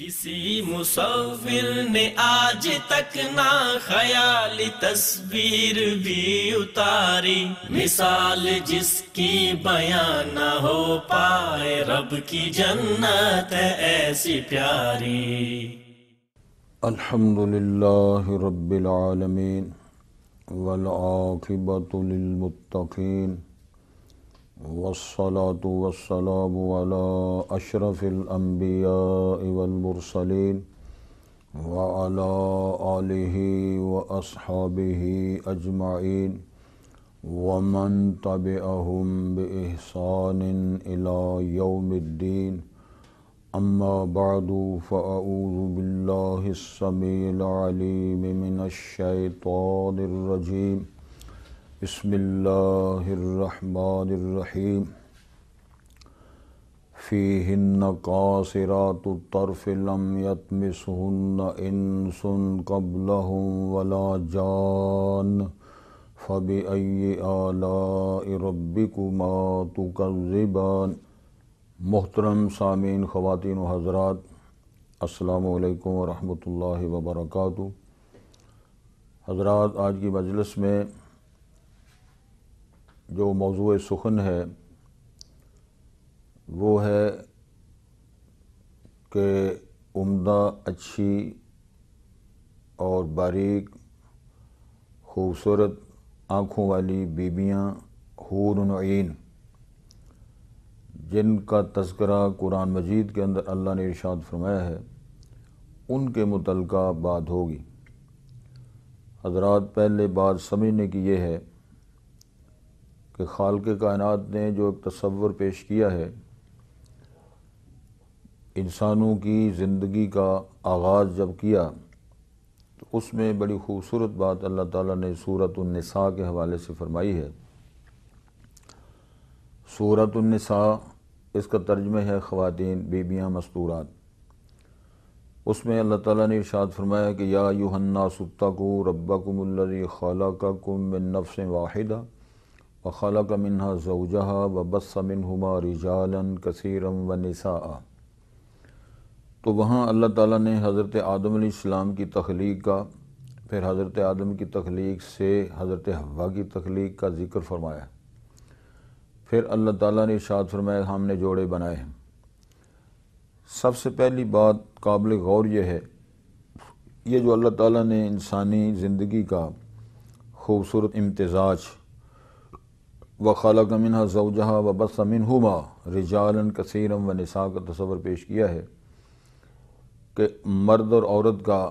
کسی مصور نے آج تک نہ خیالی تصویر بھی اتاری مثال جس کی بیان نہ ہو پائے رب کی جنت ایسی پیاری الحمد للہ رب العالمین للمتقین والصلاة والسلام على أشرف الأنبياء والمرسلين وعلى آله وأصحابه أجمعين ومن تبعهم بإحسان إلى يوم الدين أما بعد فأعوذ بالله السميع العليم من الشيطان الرجيم بسم اللہ الرحمن الرحیم فیہن قاصرات الطرف لم یتمسہن انس قبلہم ولا جان فبئی آلاء ربکما تکذبان محترم سامعین خواتین و حضرات السلام علیکم ورحمۃ اللہ وبرکاتہ حضرات آج کی مجلس میں جو موضوع سخن ہے وہ ہے کہ عمدہ اچھی اور باریک خوبصورت آنکھوں والی بیبیاں حور حورنعین جن کا تذکرہ قرآن مجید کے اندر اللہ نے ارشاد فرمایا ہے ان کے متعلقہ بات ہوگی حضرات پہلے بات سمجھنے کی یہ ہے کہ خالق کائنات نے جو ایک تصور پیش کیا ہے انسانوں کی زندگی کا آغاز جب کیا تو اس میں بڑی خوبصورت بات اللہ تعالیٰ نے صورت النساء کے حوالے سے فرمائی ہے صورت النساء اس کا ترجمہ ہے خواتین بیبیاں مستورات اس میں اللہ تعالیٰ نے ارشاد فرمایا کہ یا یوحنا ناسکتا کو ربکم الذی خالقکم من نفس واحدہ وخلق منها زوجها وبص منهما رجالا كثيرا ونساء تو وہاں اللہ تعالیٰ نے حضرت آدم علیہ السلام کی تخلیق کا پھر حضرت آدم کی تخلیق سے حضرت حوا کی تخلیق کا ذکر فرمایا پھر اللہ تعالیٰ نے ارشاد فرمایا ہم نے جوڑے بنائے ہیں سب سے پہلی بات قابل غور یہ ہے یہ جو اللہ تعالیٰ نے انسانی زندگی کا خوبصورت امتزاج و منہ زوجہ حاضوجہ و بس منہما رجالن کثیرم و نساء کا تصور پیش کیا ہے کہ مرد اور عورت کا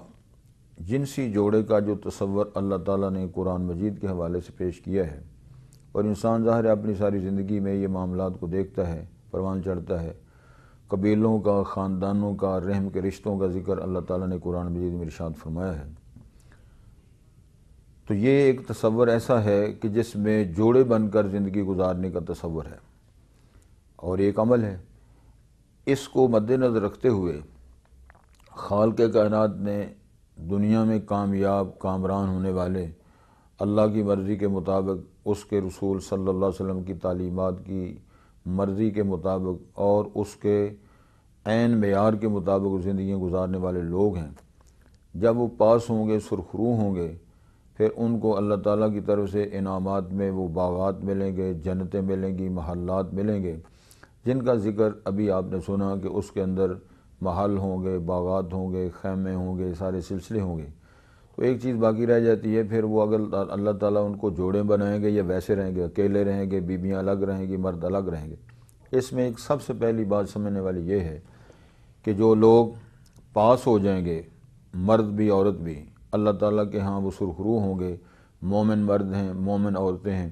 جنسی جوڑے کا جو تصور اللہ تعالیٰ نے قرآن مجید کے حوالے سے پیش کیا ہے اور انسان ظاہر ہے اپنی ساری زندگی میں یہ معاملات کو دیکھتا ہے پروان چڑھتا ہے قبیلوں کا خاندانوں کا رحم کے رشتوں کا ذکر اللہ تعالیٰ نے قرآن مجید میں رشاد فرمایا ہے تو یہ ایک تصور ایسا ہے کہ جس میں جوڑے بن کر زندگی گزارنے کا تصور ہے اور ایک عمل ہے اس کو مد نظر رکھتے ہوئے خال کے کائنات نے دنیا میں کامیاب کامران ہونے والے اللہ کی مرضی کے مطابق اس کے رسول صلی اللہ علیہ وسلم کی تعلیمات کی مرضی کے مطابق اور اس کے عین معیار کے مطابق زندگیاں گزارنے والے لوگ ہیں جب وہ پاس ہوں گے سرخرو ہوں گے پھر ان کو اللہ تعالیٰ کی طرف سے انعامات میں وہ باغات ملیں گے جنتیں ملیں گی محلات ملیں گے جن کا ذکر ابھی آپ نے سنا کہ اس کے اندر محل ہوں گے باغات ہوں گے خیمے ہوں گے سارے سلسلے ہوں گے تو ایک چیز باقی رہ جاتی ہے پھر وہ اگر اللہ تعالیٰ ان کو جوڑے بنائیں گے یا ویسے رہیں گے اکیلے رہیں گے بیبیاں الگ رہیں گی مرد الگ رہیں گے اس میں ایک سب سے پہلی بات سمجھنے والی یہ ہے کہ جو لوگ پاس ہو جائیں گے مرد بھی عورت بھی اللہ تعالیٰ کے ہاں وہ سرخرو ہوں گے مومن مرد ہیں مومن عورتیں ہیں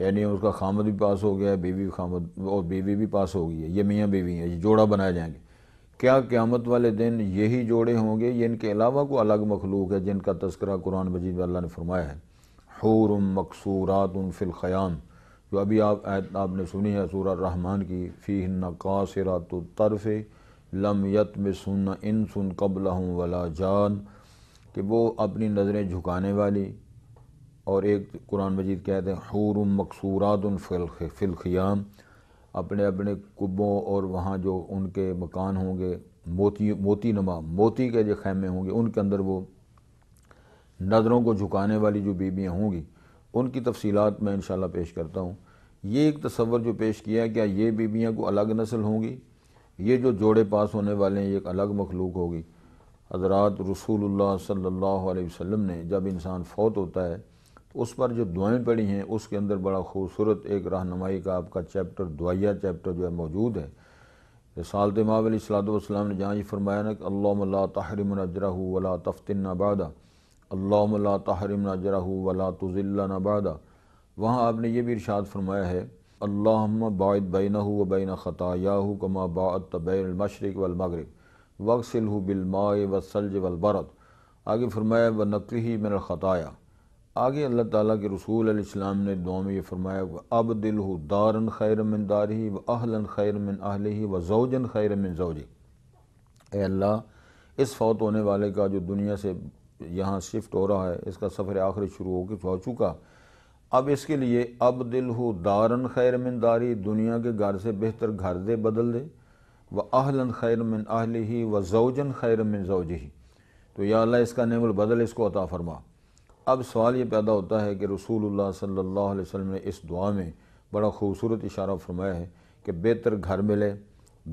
یعنی اس کا خامد بھی پاس ہو گیا ہے بیوی خامد اور بیوی بھی پاس ہو گئی ہے یہ میاں بیوی ہیں یہ جوڑا بنائے جائیں گے کیا قیامت والے دن یہی جوڑے ہوں گے یہ ان کے علاوہ کوئی الگ مخلوق ہے جن کا تذکرہ قرآن مجید اللہ نے فرمایا ہے حور مقصورات فی الخیام جو ابھی آپ آپ نے سنی ہے سورہ الرحمٰن کی فی نقاصرات الطرف لم یت میں سن ان سن قبل ہوں ولا جان کہ وہ اپنی نظریں جھکانے والی اور ایک قرآن مجید کہتے ہیں حور مقصورات اللق اپنے اپنے کبوں اور وہاں جو ان کے مکان ہوں گے موتی موتی نما موتی کے جو خیمے ہوں گے ان کے اندر وہ نظروں کو جھکانے والی جو بیویاں ہوں گی ان کی تفصیلات میں انشاءاللہ پیش کرتا ہوں یہ ایک تصور جو پیش کیا یہ بیویاں کو الگ نسل ہوں گی یہ جو جوڑے پاس ہونے والے ہیں یہ ایک الگ مخلوق ہوگی حضرات رسول اللہ صلی اللہ علیہ وسلم نے جب انسان فوت ہوتا ہے تو اس پر جو دعائیں پڑھی ہیں اس کے اندر بڑا خوبصورت ایک رہنمائی کا آپ کا چیپٹر دعائیہ چیپٹر جو ہے موجود ہے رسالت امام علیہ علی والسلام نے جہاں یہ فرمایا نا کہ اللہ ملا تحرم اجرہ ولا تفتن نابادہ اللہ ملا تاہرمنا اجرہ ولا تزل اللہ وہاں آپ نے یہ بھی ارشاد فرمایا ہے اللہم باعد بینہ و بین خطا کما بین المشرق والمغرب وک ہو بلماء و سلج و آگے فرمایا و نقل ہی من القطاء آگے اللہ تعالیٰ کے رسول علیہ السلام نے یہ فرمایا اب دل ہو دارن خیر منداری و خیر من اہل ہی و زوجن خیر من زوجی اے اللہ اس فوت ہونے والے کا جو دنیا سے یہاں شفٹ ہو رہا ہے اس کا سفر آخری شروع ہو کے ہو چکا اب اس کے لیے اب دل ہو دارن خیر من داری دنیا کے گھر سے بہتر گھر دے بدل دے اہلن خیر من اہل ہی و زوجن من زوج ہی تو یا اللہ اس کا نعم البدل اس کو عطا فرما اب سوال یہ پیدا ہوتا ہے کہ رسول اللہ صلی اللہ علیہ وسلم نے اس دعا میں بڑا خوبصورت اشارہ فرمایا ہے کہ بہتر گھر ملے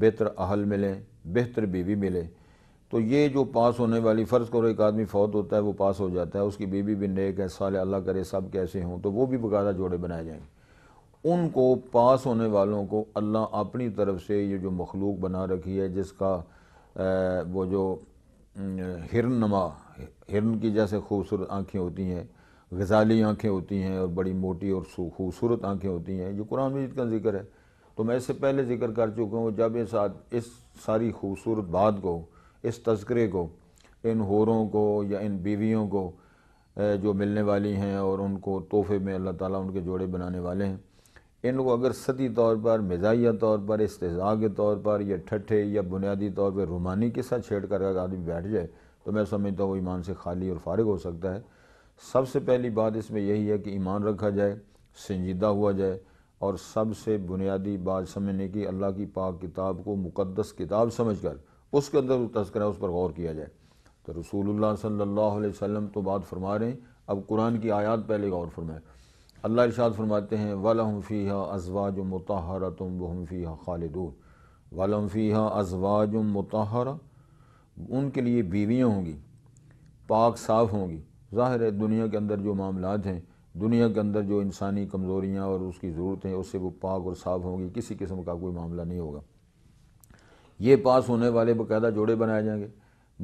بہتر اہل ملے بہتر بیوی ملے تو یہ جو پاس ہونے والی فرض کرو ایک آدمی فوت ہوتا ہے وہ پاس ہو جاتا ہے اس کی بیوی بھی نیک ہے صالح اللہ کرے سب کیسے ہوں تو وہ بھی بقاعدہ جوڑے بنائے جائیں گے ان کو پاس ہونے والوں کو اللہ اپنی طرف سے یہ جو مخلوق بنا رکھی ہے جس کا وہ جو ہرن نما ہرن کی جیسے خوبصورت آنکھیں ہوتی ہیں غزالی آنکھیں ہوتی ہیں اور بڑی موٹی اور خوبصورت آنکھیں ہوتی ہیں یہ قرآن مجید کا ذکر ہے تو میں اس سے پہلے ذکر کر چکا ہوں جب اس ساری خوبصورت بات کو اس تذکرے کو ان ہوروں کو یا ان بیویوں کو جو ملنے والی ہیں اور ان کو تحفے میں اللہ تعالیٰ ان کے جوڑے بنانے والے ہیں ان لوگ کو اگر صدی طور پر مزاحیہ طور پر استضاء کے طور پر یا ٹھٹھے یا بنیادی طور پر رومانی کے ساتھ چھیڑ کر اگر آدمی بیٹھ جائے تو میں سمجھتا ہوں وہ ایمان سے خالی اور فارغ ہو سکتا ہے سب سے پہلی بات اس میں یہی ہے کہ ایمان رکھا جائے سنجیدہ ہوا جائے اور سب سے بنیادی بات سمجھنے کی اللہ کی پاک کتاب کو مقدس کتاب سمجھ کر اس کے اندر تذکرہ اس پر غور کیا جائے تو رسول اللہ صلی اللہ علیہ وسلم تو بات فرما رہے ہیں اب قرآن کی آیات پہلے غور فرمائے اللہ ارشاد فرماتے ہیں وَلَهُمْ فِيهَا أَزْوَاجٌ ازواجم وَهُمْ تم خَالِدُونَ وَلَهُمْ فِيهَا أَزْوَاجٌ و ان کے لیے بیویاں ہوں گی پاک صاف ہوں گی ظاہر ہے دنیا کے اندر جو معاملات ہیں دنیا کے اندر جو انسانی کمزوریاں اور اس کی ضرورت ہیں اس سے وہ پاک اور صاف ہوں گی کسی قسم کا کوئی معاملہ نہیں ہوگا یہ پاس ہونے والے باقاعدہ جوڑے بنائے جائیں گے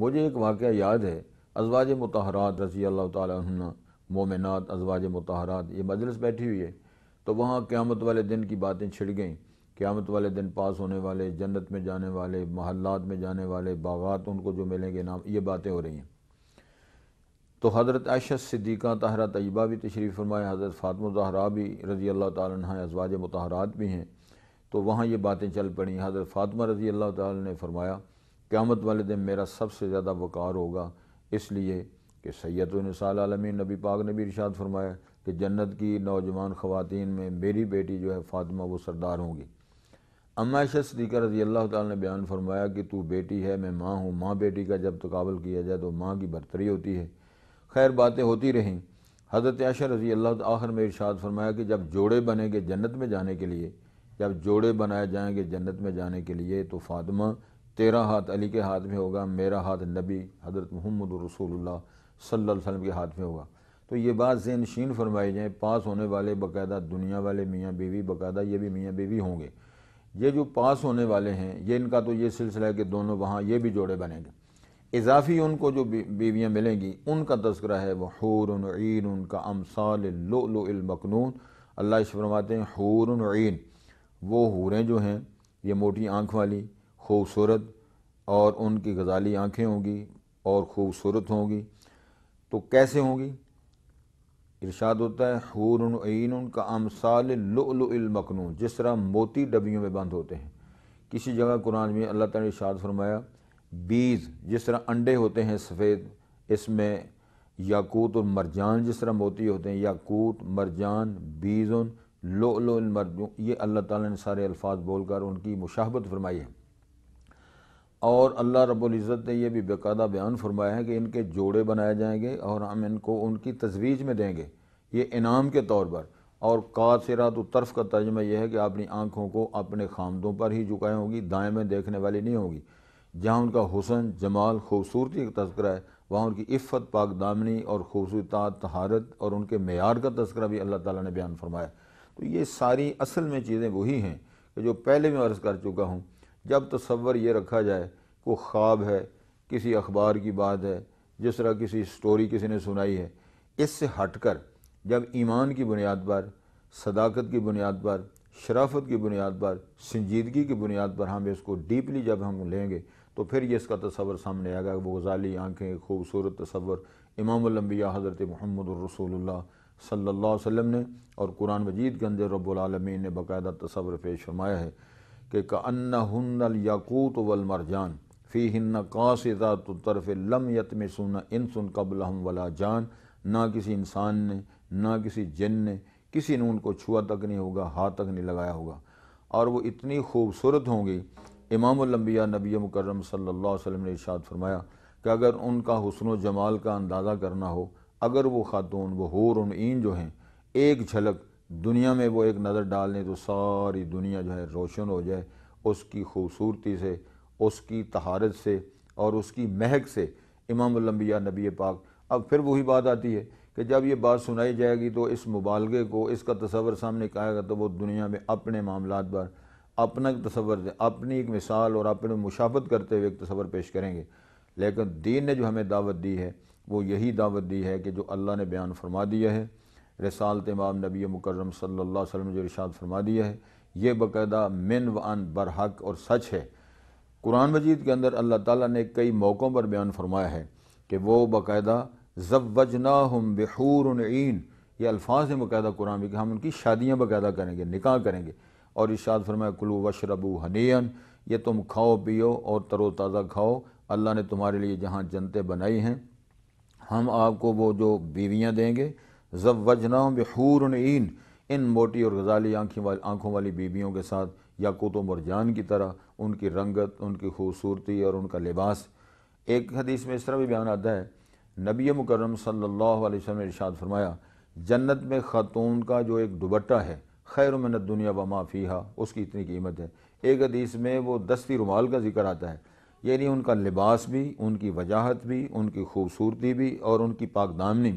مجھے ایک واقعہ یاد ہے ازواج متحرات رضی اللہ تعالیٰ عنہ مومنات ازواج متحرات یہ مجلس بیٹھی ہوئی ہے تو وہاں قیامت والے دن کی باتیں چھڑ گئیں قیامت والے دن پاس ہونے والے جنت میں جانے والے محلات میں جانے والے باغات ان کو جو ملیں گے نام یہ باتیں ہو رہی ہیں تو حضرت عائشہ صدیقہ طاہرہ طیبہ بھی تشریف فرمایا حضرت فاطمہ زہرا بھی رضی اللہ تعالیٰ عنہ ازواج متحرات بھی ہیں تو وہاں یہ باتیں چل پڑیں حضرت فاطمہ رضی اللہ تعالیٰ نے فرمایا قیامت والے دن میرا سب سے زیادہ وقار ہوگا اس لیے کہ سید عالمین نبی پاک نے بھی ارشاد فرمایا کہ جنت کی نوجوان خواتین میں میری بیٹی جو ہے فاطمہ وہ سردار ہوں گی امائش صدیقہ رضی اللہ تعالی نے بیان فرمایا کہ تو بیٹی ہے میں ماں ہوں ماں بیٹی کا جب تقابل کیا جائے تو ماں کی برتری ہوتی ہے خیر باتیں ہوتی رہیں حضرت عائشہ رضی اللہ آخر میں ارشاد فرمایا کہ جب جوڑے بنیں گے جنت میں جانے کے لیے جب جوڑے بنائے جائیں گے جنت میں جانے کے لیے تو فاطمہ تیرا ہاتھ علی کے ہاتھ میں ہوگا میرا ہاتھ نبی حضرت محمد رسول اللہ صلی اللہ علیہ وسلم کے ہاتھ میں ہوگا تو یہ بات ذہن نشین فرمائی جائیں پاس ہونے والے باقاعدہ دنیا والے میاں بیوی باقاعدہ یہ بھی میاں بیوی ہوں گے یہ جو پاس ہونے والے ہیں یہ ان کا تو یہ سلسلہ ہے کہ دونوں وہاں یہ بھی جوڑے بنیں گے اضافی ان کو جو بیویاں ملیں گی ان کا تذکرہ ہے وہ عین ان کا امسالمقنون اللہ اس فرماتے ہیں عین وہ حوریں جو ہیں یہ موٹی آنکھ والی خوبصورت اور ان کی غزالی آنکھیں ہوں گی اور خوبصورت ہوں گی تو کیسے ہوں گی ارشاد ہوتا ہے ان کا امسال المکنون جس طرح موتی ڈبیوں میں بند ہوتے ہیں کسی جگہ قرآن میں اللہ تعالیٰ نے ارشاد فرمایا بیز جس طرح انڈے ہوتے ہیں سفید اس میں یاقوت اور مرجان جس طرح موتی ہوتے ہیں یاقوت مرجان بیزن ان المرجون یہ اللہ تعالیٰ نے سارے الفاظ بول کر ان کی مشاہبت فرمائی ہے اور اللہ رب العزت نے یہ بھی بے بیان فرمایا ہے کہ ان کے جوڑے بنائے جائیں گے اور ہم ان کو ان کی تجویز میں دیں گے یہ انعام کے طور پر اور قاصرات رات و طرف کا ترجمہ یہ ہے کہ اپنی آنکھوں کو اپنے خامدوں پر ہی جھکائیں ہوں گی دائیں دیکھنے والی نہیں ہوگی جہاں ان کا حسن جمال خوبصورتی کا تذکرہ ہے وہاں ان کی عفت پاک دامنی اور خوبصورت تہارت اور ان کے معیار کا تذکرہ بھی اللہ تعالیٰ نے بیان فرمایا تو یہ ساری اصل میں چیزیں وہی ہیں کہ جو پہلے میں عرض کر چکا ہوں جب تصور یہ رکھا جائے وہ خواب ہے کسی اخبار کی بات ہے جس طرح کسی سٹوری کسی نے سنائی ہے اس سے ہٹ کر جب ایمان کی بنیاد پر صداقت کی بنیاد پر شرافت کی بنیاد پر سنجیدگی کی بنیاد پر ہم اس کو ڈیپلی جب ہم لیں گے تو پھر یہ اس کا تصور سامنے آئے گا وہ غزالی آنکھیں خوبصورت تصور امام الانبیاء حضرت محمد الرسول اللہ صلی اللہ علیہ وسلم نے اور قرآن وجید رب العالمین نے بقاعدہ تصور پیش فرمایا ہے کہ کن ہن یا کوت و المر فی ہن قاستا تو طرف لمیت سن ان سن قبل ہم ولا جان نہ کسی انسان نے نہ کسی جن نے کسی نے ان کو چھوا تک نہیں ہوگا ہاتھ تک نہیں لگایا ہوگا اور وہ اتنی خوبصورت ہوں گی امام الانبیاء نبی مکرم صلی اللہ علیہ وسلم نے ارشاد فرمایا کہ اگر ان کا حسن و جمال کا اندازہ کرنا ہو اگر وہ خاتون وہ حور ان عین جو ہیں ایک جھلک دنیا میں وہ ایک نظر ڈالنے تو ساری دنیا جو ہے روشن ہو جائے اس کی خوبصورتی سے اس کی تہارت سے اور اس کی مہک سے امام الانبیاء نبی پاک اب پھر وہی بات آتی ہے کہ جب یہ بات سنائی جائے گی تو اس مبالغے کو اس کا تصور سامنے کہا گا تو وہ دنیا میں اپنے معاملات پر اپنا تصور سے اپنی ایک مثال اور اپنے مشافت کرتے ہوئے ایک تصور پیش کریں گے لیکن دین نے جو ہمیں دعوت دی ہے وہ یہی دعوت دی ہے کہ جو اللہ نے بیان فرما دیا ہے رسالت امام نبی مکرم صلی اللہ علیہ وسلم جو ارشاد فرما دیا ہے یہ باقاعدہ من و ان برحق اور سچ ہے قرآن مجید کے اندر اللہ تعالیٰ نے کئی موقعوں پر بیان فرمایا ہے کہ وہ باقاعدہ زوجناہم بحور ہم یہ الفاظ ہیں باقاعدہ قرآن بھی کہ ہم ان کی شادیاں باقاعدہ کریں گے نکاح کریں گے اور رشاد فرمایا کلو وشربو ہنین یہ تم کھاؤ پیو اور تر و تازہ کھاؤ اللہ نے تمہارے لیے جہاں جنتیں بنائی ہیں ہم آپ کو وہ جو بیویاں دیں گے بحور عین ان موٹی اور غزالی آنکھیں والی آنکھوں والی بیبیوں کے ساتھ یا کتب اور جان کی طرح ان کی رنگت ان کی خوبصورتی اور ان کا لباس ایک حدیث میں اس طرح بھی بیان آتا ہے نبی مکرم صلی اللہ علیہ وسلم نے ارشاد فرمایا جنت میں خاتون کا جو ایک دوبٹہ ہے خیر من منت دنیا ما فیہا اس کی اتنی قیمت ہے ایک حدیث میں وہ دستی رومال کا ذکر آتا ہے یعنی ان کا لباس بھی ان کی وجاہت بھی ان کی خوبصورتی بھی اور ان کی پاک بھی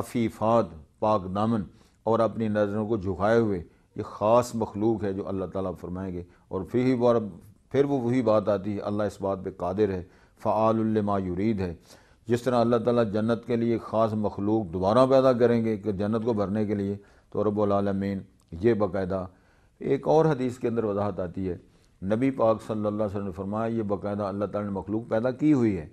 افیفات پاک دامن اور اپنی نظروں کو جھکائے ہوئے یہ خاص مخلوق ہے جو اللہ تعالیٰ فرمائیں گے اور پھر ہی بار پھر وہ وہی بات آتی ہے اللہ اس بات پہ قادر ہے فعال الما یرید ہے جس طرح اللہ تعالیٰ جنت کے لیے خاص مخلوق دوبارہ پیدا کریں گے کہ جنت کو بھرنے کے لیے تو رب العالمین یہ باقاعدہ ایک اور حدیث کے اندر وضاحت آتی ہے نبی پاک صلی اللہ علیہ وسلم نے فرمایا یہ باقاعدہ اللہ تعالیٰ نے مخلوق پیدا کی ہوئی ہے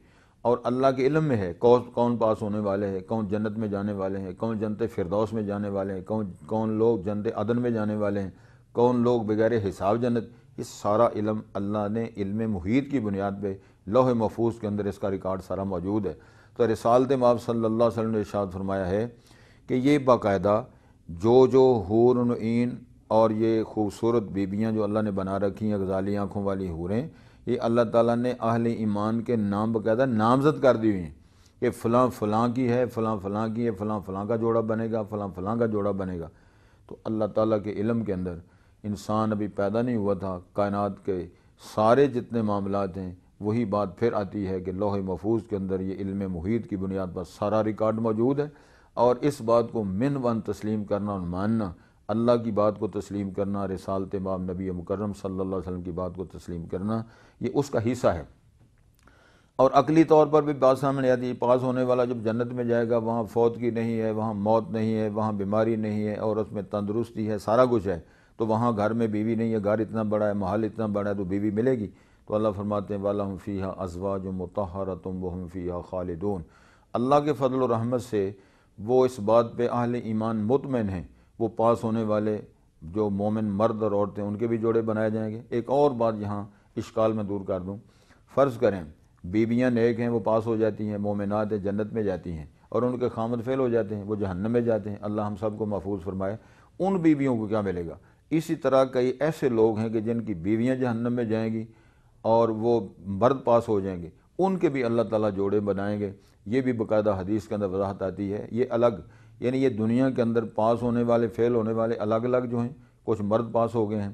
اور اللہ کے علم میں ہے کون کون پاس ہونے والے ہیں کون جنت میں جانے والے ہیں کون جنت فردوس میں جانے والے ہیں کون کون لوگ جنت عدن میں جانے والے ہیں کون لوگ بغیر حساب جنت اس سارا علم اللہ نے علم محیط کی بنیاد پہ لوح محفوظ کے اندر اس کا ریکارڈ سارا موجود ہے تو رسالت ماب صلی اللہ علیہ وسلم نے ارشاد فرمایا ہے کہ یہ باقاعدہ جو جو حورنعین اور یہ خوبصورت بیبیاں جو اللہ نے بنا رکھی ہیں غزالی آنکھوں والی حوریں یہ اللہ تعالیٰ نے اہل ایمان کے نام باقاعدہ نامزد کر دی ہوئی ہیں کہ فلاں فلاں کی ہے فلاں فلاں کی ہے فلاں فلاں کا جوڑا بنے گا فلاں فلاں کا جوڑا بنے گا تو اللہ تعالیٰ کے علم کے اندر انسان ابھی پیدا نہیں ہوا تھا کائنات کے سارے جتنے معاملات ہیں وہی بات پھر آتی ہے کہ لوح محفوظ کے اندر یہ علم محیط کی بنیاد پر سارا ریکارڈ موجود ہے اور اس بات کو من ون تسلیم کرنا اور ماننا اللہ کی بات کو تسلیم کرنا رسالت امام نبی مکرم صلی اللہ علیہ وسلم کی بات کو تسلیم کرنا یہ اس کا حصہ ہے اور عقلی طور پر بھی بات سامنے آتی ہے پاس ہونے والا جب جنت میں جائے گا وہاں فوت کی نہیں ہے وہاں موت نہیں ہے وہاں بیماری نہیں ہے اور اس میں تندرستی ہے سارا کچھ ہے تو وہاں گھر میں بیوی نہیں ہے گھر اتنا بڑا ہے محال اتنا بڑا ہے تو بیوی ملے گی تو اللہ فرماتے و فیحہ اضوا جو متحرۃم و ہم فیحہ خالدون اللہ کے فضل و رحمت سے وہ اس بات پہ اہل ایمان مطمئن ہیں وہ پاس ہونے والے جو مومن مرد اور عورتیں ان کے بھی جوڑے بنائے جائیں گے ایک اور بات یہاں اشکال میں دور کر دوں فرض کریں بیویاں نیک ہیں وہ پاس ہو جاتی ہیں مومنات جنت میں جاتی ہیں اور ان کے خامد فیل ہو جاتے ہیں وہ جہنم میں جاتے ہیں اللہ ہم سب کو محفوظ فرمائے ان بیویوں کو کیا ملے گا اسی طرح کئی ایسے لوگ ہیں کہ جن کی بیویاں جہنم میں جائیں گی اور وہ مرد پاس ہو جائیں گے ان کے بھی اللہ تعالیٰ جوڑے بنائیں گے یہ بھی باقاعدہ حدیث کے اندر وضاحت آتی ہے یہ الگ یعنی یہ دنیا کے اندر پاس ہونے والے فیل ہونے والے الگ الگ جو ہیں کچھ مرد پاس ہو گئے ہیں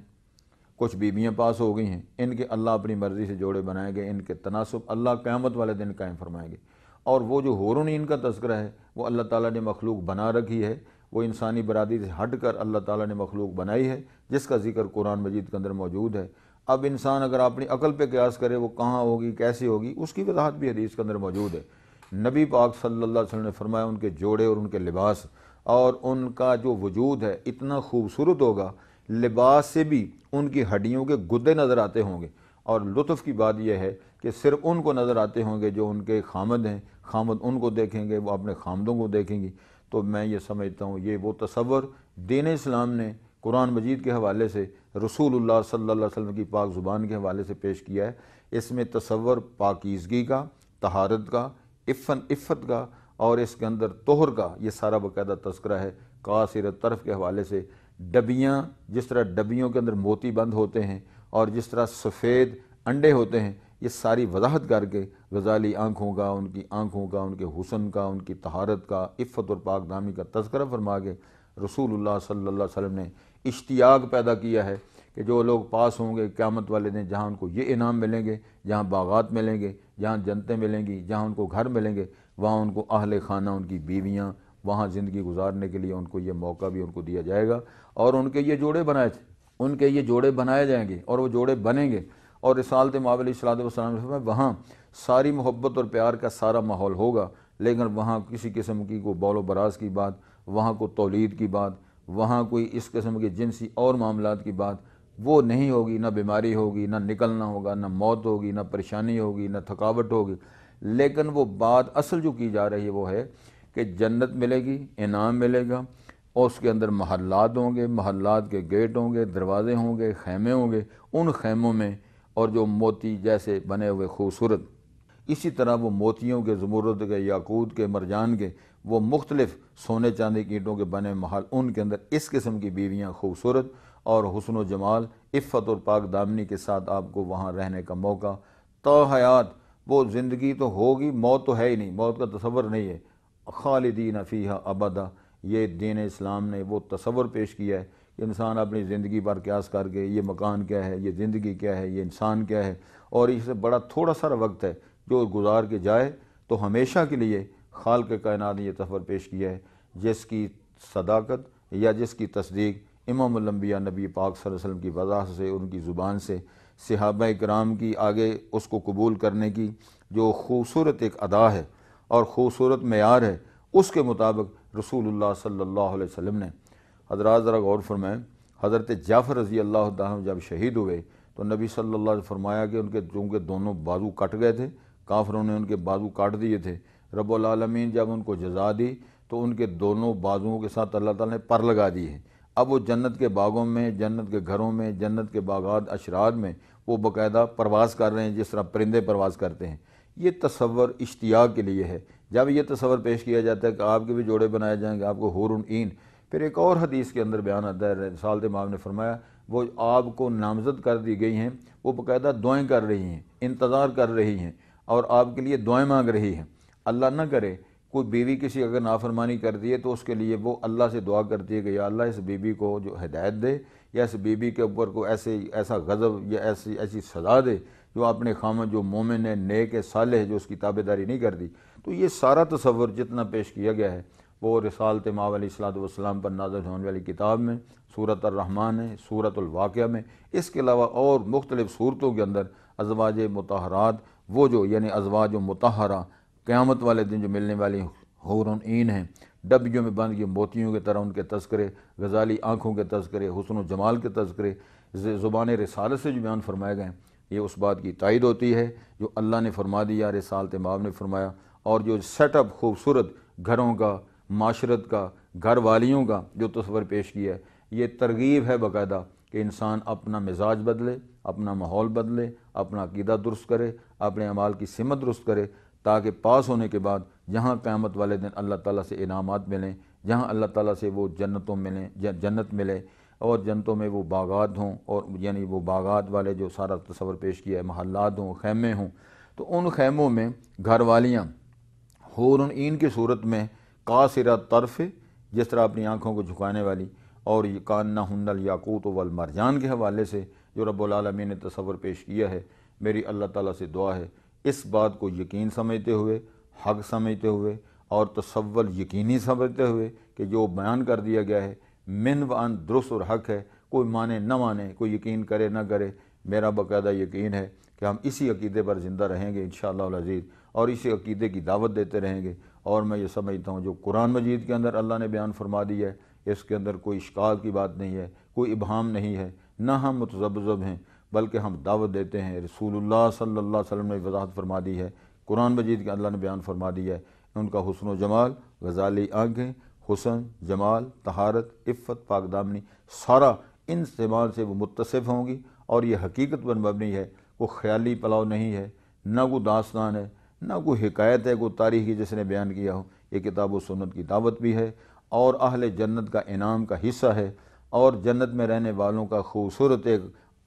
کچھ بیویاں پاس ہو گئی ہیں ان کے اللہ اپنی مرضی سے جوڑے بنائے گئے ان کے تناسب اللہ قیامت والے دن قائم فرمائے گئے اور وہ جو ہورون ان کا تذکرہ ہے وہ اللہ تعالیٰ نے مخلوق بنا رکھی ہے وہ انسانی برادری سے ہٹ کر اللہ تعالیٰ نے مخلوق بنائی ہے جس کا ذکر قرآن مجید کے اندر موجود ہے اب انسان اگر اپنی عقل پہ قیاس کرے وہ کہاں ہوگی کیسے ہوگی اس کی وضاحت بھی حدیث کے اندر موجود ہے نبی پاک صلی اللہ علیہ وسلم نے فرمایا ان کے جوڑے اور ان کے لباس اور ان کا جو وجود ہے اتنا خوبصورت ہوگا لباس سے بھی ان کی ہڈیوں کے گدے نظر آتے ہوں گے اور لطف کی بات یہ ہے کہ صرف ان کو نظر آتے ہوں گے جو ان کے خامد ہیں خامد ان کو دیکھیں گے وہ اپنے خامدوں کو دیکھیں گی تو میں یہ سمجھتا ہوں یہ وہ تصور دین اسلام نے قرآن مجید کے حوالے سے رسول اللہ صلی اللہ علیہ وسلم کی پاک زبان کے حوالے سے پیش کیا ہے اس میں تصور پاکیزگی کا تہارت کا افن عفت کا اور اس کے اندر توہر کا یہ سارا باقاعدہ تذکرہ ہے قاصر طرف کے حوالے سے ڈبیاں جس طرح ڈبیوں کے اندر موتی بند ہوتے ہیں اور جس طرح سفید انڈے ہوتے ہیں یہ ساری وضاحت کر کے غزالی آنکھوں کا ان کی آنکھوں کا ان کے حسن کا ان کی تہارت کا عفت اور پاک دامی کا تذکرہ فرما کے رسول اللہ صلی اللہ علیہ وسلم نے اشتیاق پیدا کیا ہے کہ جو لوگ پاس ہوں گے قیامت والے دن جہاں ان کو یہ انعام ملیں گے جہاں باغات ملیں گے جہاں جنتیں ملیں گی جہاں ان کو گھر ملیں گے وہاں ان کو اہل خانہ ان کی بیویاں وہاں زندگی گزارنے کے لیے ان کو یہ موقع بھی ان کو دیا جائے گا اور ان کے یہ جوڑے بنائے ان کے یہ جوڑے بنائے جائیں گے اور وہ جوڑے بنیں گے اور رسالت ماب علیہ صلاحت وسلم میں وہاں ساری محبت اور پیار کا سارا ماحول ہوگا لیکن وہاں کسی قسم کی کوئی بول و براز کی بات وہاں کو تولید کی بات وہاں کوئی اس قسم کے جنسی اور معاملات کی بات وہ نہیں ہوگی نہ بیماری ہوگی نہ نکلنا ہوگا نہ موت ہوگی نہ پریشانی ہوگی نہ تھکاوٹ ہوگی لیکن وہ بات اصل جو کی جا رہی ہے وہ ہے کہ جنت ملے گی انعام ملے گا اور اس کے اندر محلات ہوں گے محلات کے گیٹ ہوں گے دروازے ہوں گے خیمے ہوں گے ان خیموں میں اور جو موتی جیسے بنے ہوئے خوبصورت اسی طرح وہ موتیوں کے زمرد کے یاقوت کے مرجان کے وہ مختلف سونے چاندی کیٹوں کے بنے محل ان کے اندر اس قسم کی بیویاں خوبصورت اور حسن و جمال عفت اور پاک دامنی کے ساتھ آپ کو وہاں رہنے کا موقع تو حیات وہ زندگی تو ہوگی موت تو ہے ہی نہیں موت کا تصور نہیں ہے خالدین فیہ ابدا یہ دین اسلام نے وہ تصور پیش کیا ہے کہ انسان اپنی زندگی پر قیاس کر کے یہ مکان کیا ہے یہ زندگی کیا ہے یہ انسان کیا ہے اور اس سے بڑا تھوڑا سا وقت ہے جو گزار کے جائے تو ہمیشہ کے لیے خال کے کائنات نے یہ تصور پیش کیا ہے جس کی صداقت یا جس کی تصدیق امام الانبیاء نبی پاک صلی اللہ علیہ وسلم کی وضاح سے ان کی زبان سے صحابہ اکرام کی آگے اس کو قبول کرنے کی جو خوبصورت ایک ادا ہے اور خوبصورت معیار ہے اس کے مطابق رسول اللہ صلی اللہ علیہ وسلم نے حضرات ذرا غور فرمائیں حضرت جعفر رضی اللہ جب شہید ہوئے تو نبی صلی اللہ وسلم فرمایا کہ ان کے چونکہ دونوں بازو کٹ گئے تھے کافروں نے ان کے بازو کاٹ دیے تھے رب العالمین جب ان کو جزا دی تو ان کے دونوں بازوؤں کے ساتھ اللہ تعالیٰ نے پر لگا دی ہے اب وہ جنت کے باغوں میں جنت کے گھروں میں جنت کے باغات اشراد میں وہ باقاعدہ پرواز کر رہے ہیں جس طرح پرندے پرواز کرتے ہیں یہ تصور اشتیاق کے لیے ہے جب یہ تصور پیش کیا جاتا ہے کہ آپ کے بھی جوڑے بنائے جائیں گے آپ کو حور عین پھر ایک اور حدیث کے اندر بیان آتا ہے سالت امام نے فرمایا وہ آپ کو نامزد کر دی گئی ہیں وہ باقاعدہ دعائیں کر رہی ہیں انتظار کر رہی ہیں اور آپ کے لیے دعائیں مانگ رہی ہیں اللہ نہ کرے کوئی بیوی کسی اگر نافرمانی کرتی ہے تو اس کے لیے وہ اللہ سے دعا کرتی ہے کہ یا اللہ اس بیوی کو جو ہدایت دے یا اس بیوی کے اوپر کو ایسے ایسا غضب یا ایسی ایسی سزا دے جو اپنے خامن جو مومن ہے نیک ہے صالح ہے جو اس کی تابے داری نہیں کر دی تو یہ سارا تصور جتنا پیش کیا گیا ہے وہ رسالت ماں علیہ السلاۃ السلام پر نازل ہونے والی کتاب میں صورت الرحمن ہے صورت الواقعہ میں اس کے علاوہ اور مختلف صورتوں کے اندر ازواج متحرات وہ جو یعنی ازواج متحرہ قیامت والے دن جو ملنے والی حورن عین ہیں ڈبیوں میں بند کی موتیوں کے طرح ان کے تذکرے غزالی آنکھوں کے تذکرے حسن و جمال کے تذکرے زبان رسالت سے جو بیان فرمائے گئے ہیں یہ اس بات کی تائید ہوتی ہے جو اللہ نے فرما دیا رسالت ماں نے فرمایا اور جو سیٹ اپ خوبصورت گھروں کا معاشرت کا گھر والیوں کا جو تصور پیش کیا یہ ترغیب ہے باقاعدہ کہ انسان اپنا مزاج بدلے اپنا ماحول بدلے اپنا عقیدہ درست کرے اپنے اعمال کی سمت درست کرے تاکہ پاس ہونے کے بعد جہاں قیامت والے دن اللہ تعالیٰ سے انعامات ملیں جہاں اللہ تعالیٰ سے وہ جنتوں ملیں جنت ملے اور جنتوں میں وہ باغات ہوں اور یعنی وہ باغات والے جو سارا تصور پیش کیا ہے محلات ہوں خیمے ہوں تو ان خیموں میں گھر والیاں حور ان کی صورت میں قاصرہ طرف جس طرح اپنی آنکھوں کو جھکانے والی اور یہ کان نہ ہن الیاقوت یاقوت و کے حوالے سے جو رب العالمین نے تصور پیش کیا ہے میری اللہ تعالیٰ سے دعا ہے اس بات کو یقین سمجھتے ہوئے حق سمجھتے ہوئے اور تصول یقینی سمجھتے ہوئے کہ جو بیان کر دیا گیا ہے من و درست اور حق ہے کوئی مانے نہ مانے کوئی یقین کرے نہ کرے میرا باقاعدہ یقین ہے کہ ہم اسی عقیدے پر زندہ رہیں گے انشاءاللہ العزیز اللہ اور اسی عقیدے کی دعوت دیتے رہیں گے اور میں یہ سمجھتا ہوں جو قرآن مجید کے اندر اللہ نے بیان فرما دی ہے اس کے اندر کوئی اشکال کی بات نہیں ہے کوئی ابہام نہیں ہے نہ ہم متذبذب ہیں بلکہ ہم دعوت دیتے ہیں رسول اللہ صلی اللہ علیہ وسلم نے وضاحت فرما دی ہے قرآن مجید کے اللہ نے بیان فرما دی ہے ان کا حسن و جمال غزالی آنکھیں حسن جمال تہارت عفت پاک دامنی سارا ان استعمال سے وہ متصف ہوں گی اور یہ حقیقت بن مبنی ہے وہ خیالی پلاؤ نہیں ہے نہ وہ داستان ہے نہ کوئی حکایت ہے کوئی تاریخی جس نے بیان کیا ہو یہ کتاب و سنت کی دعوت بھی ہے اور اہل جنت کا انعام کا حصہ ہے اور جنت میں رہنے والوں کا خوبصورت ایک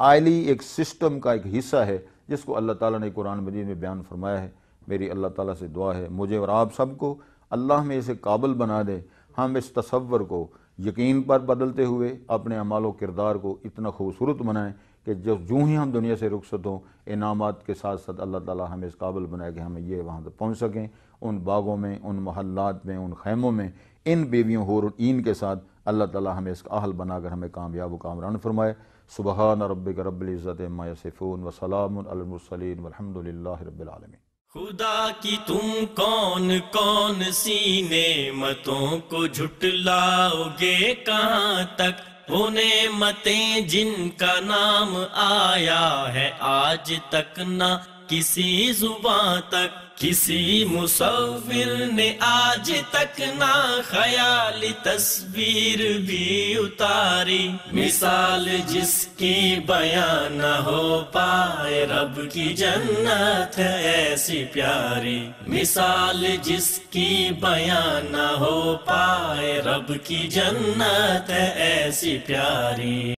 آئلی ایک سسٹم کا ایک حصہ ہے جس کو اللہ تعالیٰ نے قرآن مجید میں بیان فرمایا ہے میری اللہ تعالیٰ سے دعا ہے مجھے اور آپ سب کو اللہ میں اسے قابل بنا دے ہم اس تصور کو یقین پر بدلتے ہوئے اپنے عمال و کردار کو اتنا خوبصورت بنائیں کہ جب جوں ہی ہم دنیا سے رخصت ہوں انعامات کے ساتھ ساتھ اللہ تعالیٰ ہمیں قابل بنائے کہ ہمیں یہ وہاں تک پہنچ سکیں ان باغوں میں ان محلات میں ان خیموں میں ان بیویوں ان کے ساتھ اللہ تعالیٰ ہمیں اس کا اہل بنا کر ہمیں کامیاب و کامران فرمائے سبحان ربک رب العزت ما یصفون وسلام علی المرسلین والحمد للہ رب العالمین خدا کی تم کون کون سی نعمتوں کو جھٹلاو گے کہاں تک وہ نعمتیں جن کا نام آیا ہے آج تک نہ کسی زبان تک کسی مصور نے آج تک نہ خیالی تصویر بھی اتاری مثال جس کی بیان نہ ہو پائے رب کی جنت ہے ایسی پیاری مثال جس کی بیان نہ ہو پائے رب کی جنت ہے ایسی پیاری